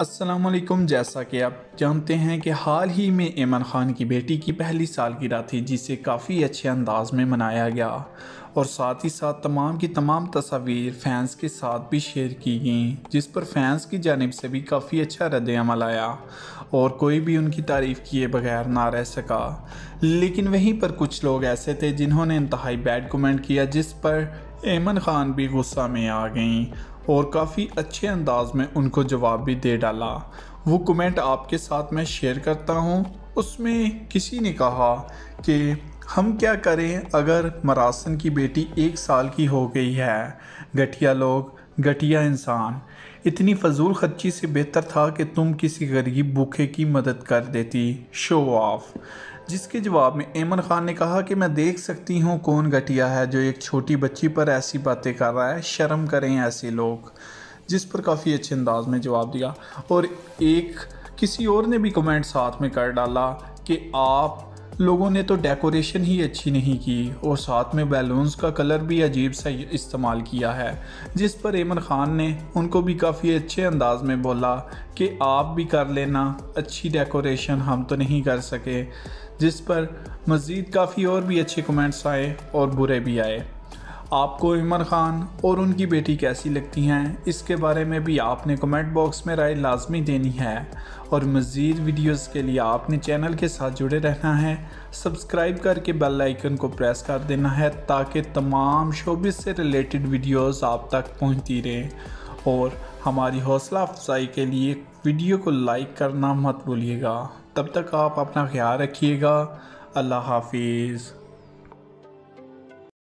असलकुम जैसा कि आप जानते हैं कि हाल ही में ऐमन ख़ान की बेटी की पहली सालगिरह थी जिसे काफ़ी अच्छे अंदाज में मनाया गया और साथ ही साथ तमाम की तमाम तस्वीर फैंस के साथ भी शेयर की गई जिस पर फैंस की जानब से भी काफ़ी अच्छा रद्द अमल आया और कोई भी उनकी तारीफ़ किए बगैर ना रह सका लेकिन वहीं पर कुछ लोग ऐसे थे जिन्होंने इंतहाई बैड कमेंट किया जिस पर ऐमन ख़ान भी गुस्सा में आ गई और काफ़ी अच्छे अंदाज में उनको जवाब भी दे डाला वो कमेंट आपके साथ मैं शेयर करता हूँ उसमें किसी ने कहा कि हम क्या करें अगर मरासन की बेटी एक साल की हो गई है गठिया लोग घटिया इंसान इतनी फजूल खर्ची से बेहतर था कि तुम किसी गरीब भूखे की मदद कर देती शो ऑफ जिसके जवाब में ऐमन खान ने कहा कि मैं देख सकती हूँ कौन घटिया है जो एक छोटी बच्ची पर ऐसी बातें कर रहा है शर्म करें ऐसे लोग जिस पर काफ़ी अच्छे अंदाज में जवाब दिया और एक किसी और ने भी कमेंट साथ में कर डाला कि आप लोगों ने तो डेकोरेशन ही अच्छी नहीं की और साथ में बैलून्स का कलर भी अजीब सा इस्तेमाल किया है जिस पर इमर ख़ान ने उनको भी काफ़ी अच्छे अंदाज में बोला कि आप भी कर लेना अच्छी डेकोरेशन हम तो नहीं कर सके जिस पर मज़ीद काफ़ी और भी अच्छे कमेंट्स आए और बुरे भी आए आपको इमर खान और उनकी बेटी कैसी लगती हैं इसके बारे में भी आपने कमेंट बॉक्स में राय लाजमी देनी है और मज़ीद वीडियोस के लिए आपने चैनल के साथ जुड़े रहना है सब्सक्राइब करके बेल आइकन को प्रेस कर देना है ताकि तमाम शोबिस से रिलेटेड वीडियोस आप तक पहुंचती रहें और हमारी हौसला अफजाई के लिए वीडियो को लाइक करना मत भूलिएगा तब तक आप अपना ख्याल रखिएगा अल्लाह हाफिज़